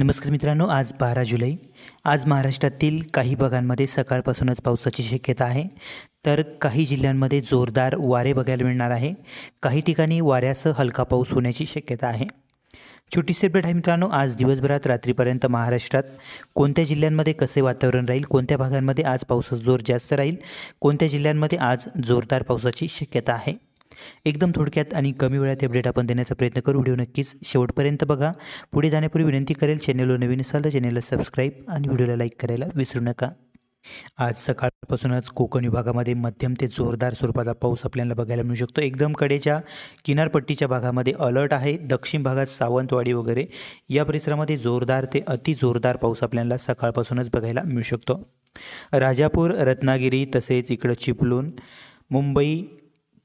नमस्कार मित्रांनो आज बारा जुलै आज महाराष्ट्रातील काही भागांमध्ये सकाळपासूनच पावसाची शक्यता आहे तर काही जिल्ह्यांमध्ये जोरदार वारे बघायला मिळणार आहे काही ठिकाणी वाऱ्यासह हलका पाऊस होण्याची शक्यता आहे छोटीशी सेपरेट आहे मित्रांनो आज दिवसभरात रात्रीपर्यंत महाराष्ट्रात कोणत्या जिल्ह्यांमध्ये कसे वातावरण राहील कोणत्या भागांमध्ये आज पावसाचा जोर जास्त राहील कोणत्या जिल्ह्यांमध्ये आज जोरदार पावसाची शक्यता आहे एकदम थोडक्यात आणि कमी वेळात अपडेट आपण देण्याचा प्रयत्न करू व्हिडिओ नक्कीच शेवटपर्यंत बघा पुढे जाण्यापूर्वी विनंती करेल चॅनेलवर नवीन असाल तर चॅनेलला सबस्क्राईब आणि व्हिडिओला लाईक करायला विसरू नका आज सकाळपासूनच कोकण विभागामध्ये मध्यम ते जोरदार स्वरूपाचा पाऊस आपल्याला बघायला मिळू शकतो एकदम कडेच्या किनारपट्टीच्या भागामध्ये अलर्ट आहे दक्षिण भागात सावंतवाडी वगैरे या परिसरामध्ये जोरदार ते अति जोरदार पाऊस आपल्याला सकाळपासूनच बघायला मिळू शकतो राजापूर रत्नागिरी तसेच इकडं चिपळूण मुंबई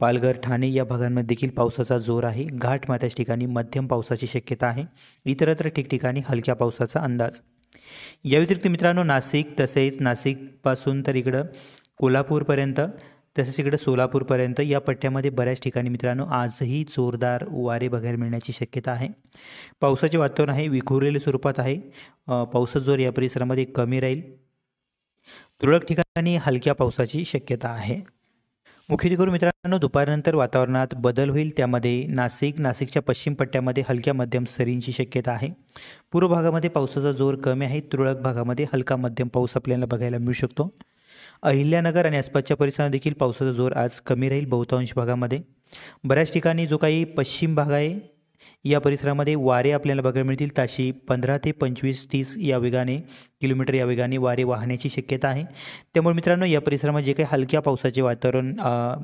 पालघर ठाणे या भागांमध्ये देखील पावसाचा जोर आहे घाट ठिकाणी मध्यम पावसाची शक्यता आहे इतरत्र ठिकठिकाणी हलक्या पावसाचा अंदाज या व्यतिरिक्त मित्रांनो नाशिक तसेच नाशिकपासून तर इकडं कोल्हापूरपर्यंत तसेच इकडं सोलापूरपर्यंत या पट्ट्यामध्ये बऱ्याच ठिकाणी मित्रांनो आजही जोरदार वारे बघायला मिळण्याची शक्यता आहे पावसाचे वातावरण आहे विखुरलेल्या स्वरूपात आहे पावसाचा जोर या परिसरामध्ये कमी राहील तुरळक ठिकाणी हलक्या पावसाची शक्यता आहे मुख्य करून मित्रांनो दुपारनंतर वातावरणात बदल होईल त्यामध्ये नाशिक नाशिकच्या पश्चिम पट्ट्यामध्ये हलक्या मध्यम सरींची शक्यता आहे पूर्व भागामध्ये पावसाचा जोर कमी आहे तुरळक भागामध्ये हलका मध्यम पाऊस आपल्याला बघायला मिळू शकतो अहिल्यानगर आणि आसपासच्या परिसरात देखील पावसाचा जोर आज कमी राहील बहुतांश भागामध्ये बऱ्याच ठिकाणी जो काही पश्चिम भाग आहे या परिसरामध्ये वारे आपल्याला बघायला मिळतील ताशी पंधरा ते पंचवीस तीस या वेगाने किलोमीटर या वेगाने वारे वाहण्याची शक्यता आहे त्यामुळे मित्रांनो या परिसरामध्ये जे काही हलक्या पावसाचे वातावरण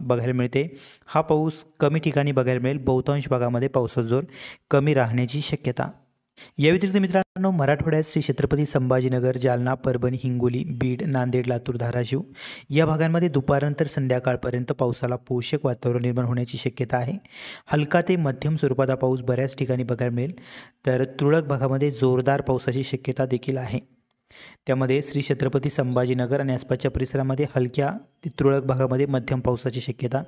बघायला मिळते हा पाऊस कमी ठिकाणी बघायला मिळेल बहुतांश भागामध्ये पावसाचा जोर कमी राहण्याची शक्यता या व्यतिरिक्त मित्रांनो मराठवाड्यात श्री छत्रपती संभाजीनगर जालना परभणी हिंगोली बीड नांदेड लातूर धाराशिव या भागांमध्ये दुपारनंतर संध्याकाळपर्यंत पावसाला पोषक वातावरण निर्माण होण्याची शक्यता आहे हलका ते मध्यम स्वरूपाचा पाऊस बऱ्याच ठिकाणी बघायला मिळेल तर तुरळक भागामध्ये जोरदार पावसाची शक्यता देखील आहे त्यामध्ये श्री छत्रपती संभाजीनगर आणि आसपासच्या परिसरामध्ये हलक्या ते तुरळक भागामध्ये मध्यम पावसाची शक्यता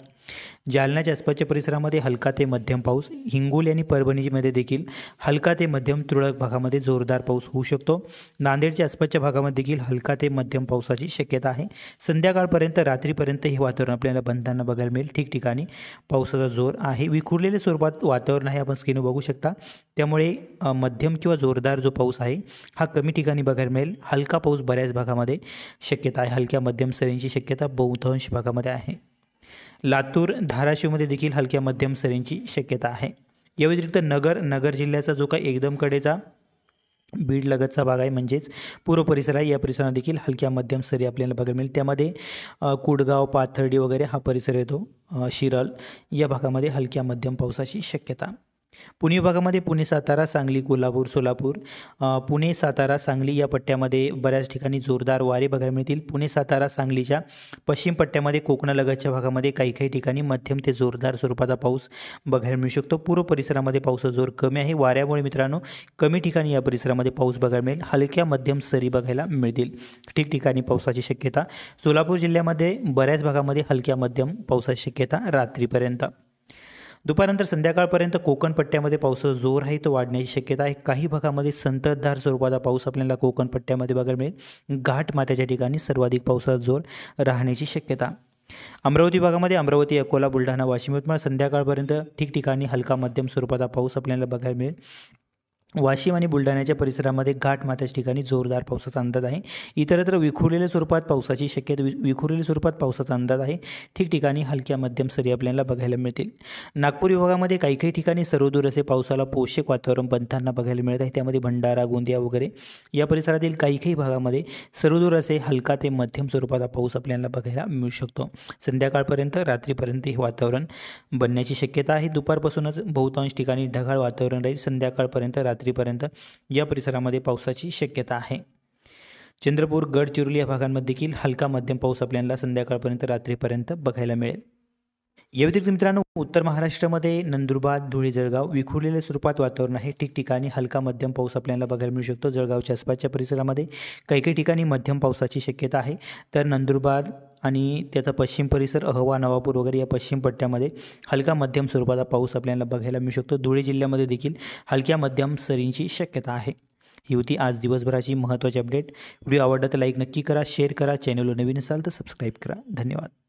जालन्याच्या आसपासच्या परिसरामध्ये हलका ते मध्यम पाऊस हिंगोली आणि परभणीमध्ये देखील हलका ते मध्यम तुरळक भागामध्ये जोरदार पाऊस होऊ शकतो नांदेडच्या आसपासच्या भागामध्ये देखील हलका ते मध्यम पावसाची शक्यता आहे संध्याकाळपर्यंत रात्रीपर्यंत हे वातावरण आपल्याला बंधांना बघायला मिळेल ठिकठिकाणी पावसाचा जोर आहे विखुरलेल्या स्वरूपात वातावरण आहे आपण स्क्रीनवर बघू शकता त्यामुळे मध्यम किंवा जोरदार जो पाऊस आहे हा कमी ठिकाणी बघायला मिळेल हलका पाऊस बऱ्याच भागामध्ये शक्यता आहे हलक्या मध्यम सरींची शक्यता बहुतांश भागामध्ये आहे लातूर धाराशिवमध्ये देखील हलक्या मध्यम सरींची शक्यता आहे या व्यतिरिक्त नगर नगर जिल्ह्याचा जो काही एकदम कडेचा बीड लगतचा भाग आहे म्हणजेच पूर्व परिसर आहे या परिसरात देखील हलक्या मध्यम सरी आपल्याला बघायला मिळेल त्यामध्ये कुडगाव पाथर्डी वगैरे हा परिसर येतो शिरल या भागामध्ये हलक्या मध्यम पावसाची शक्यता पुणे विभागामध्ये पुणे सातारा सांगली कोल्हापूर सोलापूर पुणे सातारा सांगली या पट्ट्यामध्ये बऱ्याच ठिकाणी जोरदार वारे बघायला मिळतील पुणे सातारा सांगलीच्या पश्चिम पट्ट्यामध्ये कोकणालगतच्या भागामध्ये काही काही ठिकाणी मध्यम ते जोरदार स्वरूपाचा पाऊस बघायला मिळू शकतो पूर्व परिसरामध्ये पावसाचा जोर कमी आहे वाऱ्यामुळे मित्रांनो कमी ठिकाणी या परिसरामध्ये पाऊस बघायला मिळेल हलक्या मध्यम सरी बघायला मिळतील ठिकठिकाणी पावसाची शक्यता सोलापूर जिल्ह्यामध्ये बऱ्याच भागामध्ये हलक्या मध्यम पावसाची शक्यता रात्रीपर्यंत दुपारनंतर संध्याकाळपर्यंत कोकण पट्ट्यामध्ये पावसाचा जोर आहे तो वाढण्याची शक्यता आहे काही भागामध्ये संततधार स्वरूपाचा पाऊस आपल्याला कोकण पट्ट्यामध्ये बघायला मिळेल घाट मात्याच्या ठिकाणी सर्वाधिक पावसाचा जोर राहण्याची शक्यता अमरावती भागामध्ये अमरावती अकोला बुलढाणा वाशिम यवतमाळ संध्याकाळपर्यंत ठिकठिकाणी हलका मध्यम स्वरूपाचा पाऊस आपल्याला बघायला मिळेल वाशिम आणि बुलढाण्याच्या परिसरामध्ये घाट ठिकाणी जोरदार पावसाचा अंदाज आहे इतरत्र विखुरलेल्या स्वरूपात पावसाची शक्यता वि विखुरलेल्या स्वरूपात पावसाचा अंदाज आहे ठिकठिकाणी हलक्या मध्यम सरी आपल्याला बघायला मिळतील नागपूर विभागामध्ये काही काही ठिकाणी सर्वदूर असे पावसाला पोषक वातावरण बनताना बघायला मिळत आहे त्यामध्ये भंडारा गोंदिया वगैरे या परिसरातील काही काही भागामध्ये सर्वदूर असे हलका ते मध्यम स्वरूपाचा पाऊस आपल्याला बघायला मिळू शकतो संध्याकाळपर्यंत रात्रीपर्यंत हे वातावरण बनण्याची शक्यता आहे दुपारपासूनच बहुतांश ठिकाणी ढगाळ वातावरण राहील संध्याकाळपर्यंत रात्री रात्रीपर्यंत या परिसरामध्ये पावसाची शक्यता आहे चंद्रपूर गडचिरोली या भागांमध्ये देखील हलका मध्यम पाऊस आपल्याला संध्याकाळपर्यंत रात्रीपर्यंत बघायला मिळेल या व्यतिरिक्त मित्रांनो उत्तर महाराष्ट्रामध्ये नंदुरबार धुळे जळगाव विखुरलेल्या स्वरूपात वातावरण आहे ठिकठिकाणी हलका मध्यम पाऊस आपल्याला बघायला मिळू शकतो जळगावच्या आसपासच्या परिसरामध्ये काही काही ठिकाणी मध्यम पावसाची शक्यता आहे तर नंदुरबार आणि त्याचा पश्चिम परिसर अहवा नवापूर वगैरे या पश्चिम पट्ट्यामध्ये हलका मध्यम स्वरूपाचा पाऊस आपल्याला बघायला मिळू शकतो धुळे जिल्ह्यामध्ये देखील हलक्या मध्यम सरींची शक्यता आहे ही होती आज दिवसभराची महत्त्वाची अपडेट व्हिडिओ आवडला तर लाईक नक्की करा शेअर करा चॅनलवर नवीन असाल तर सबस्क्राईब करा धन्यवाद